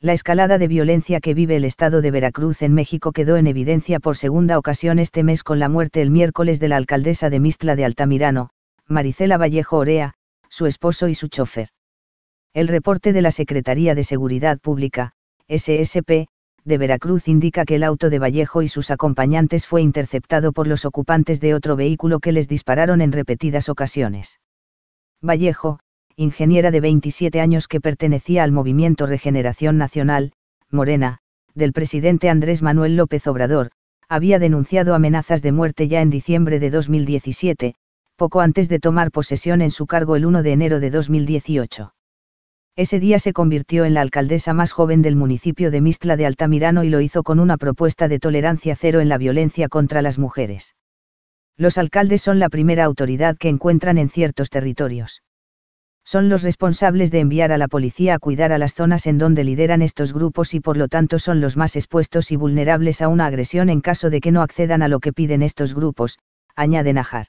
La escalada de violencia que vive el Estado de Veracruz en México quedó en evidencia por segunda ocasión este mes con la muerte el miércoles de la alcaldesa de Mistla de Altamirano, Maricela Vallejo Orea, su esposo y su chofer. El reporte de la Secretaría de Seguridad Pública, SSP, de Veracruz indica que el auto de Vallejo y sus acompañantes fue interceptado por los ocupantes de otro vehículo que les dispararon en repetidas ocasiones. Vallejo, ingeniera de 27 años que pertenecía al movimiento Regeneración Nacional, Morena, del presidente Andrés Manuel López Obrador, había denunciado amenazas de muerte ya en diciembre de 2017, poco antes de tomar posesión en su cargo el 1 de enero de 2018. Ese día se convirtió en la alcaldesa más joven del municipio de Mistla de Altamirano y lo hizo con una propuesta de tolerancia cero en la violencia contra las mujeres. Los alcaldes son la primera autoridad que encuentran en ciertos territorios son los responsables de enviar a la policía a cuidar a las zonas en donde lideran estos grupos y por lo tanto son los más expuestos y vulnerables a una agresión en caso de que no accedan a lo que piden estos grupos, añade Najar.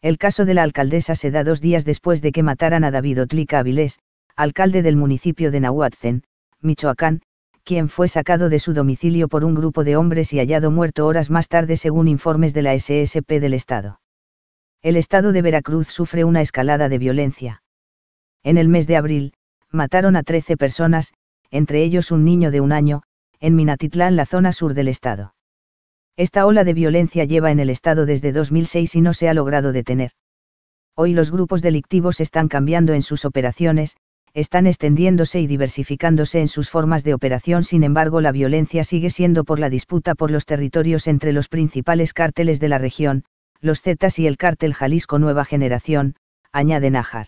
El caso de la alcaldesa se da dos días después de que mataran a David Otlica Avilés, alcalde del municipio de Nahuatzen, Michoacán, quien fue sacado de su domicilio por un grupo de hombres y hallado muerto horas más tarde según informes de la SSP del Estado. El Estado de Veracruz sufre una escalada de violencia. En el mes de abril, mataron a 13 personas, entre ellos un niño de un año, en Minatitlán, la zona sur del estado. Esta ola de violencia lleva en el estado desde 2006 y no se ha logrado detener. Hoy los grupos delictivos están cambiando en sus operaciones, están extendiéndose y diversificándose en sus formas de operación, sin embargo la violencia sigue siendo por la disputa por los territorios entre los principales cárteles de la región, los Zetas y el cártel Jalisco Nueva Generación, añade Najar.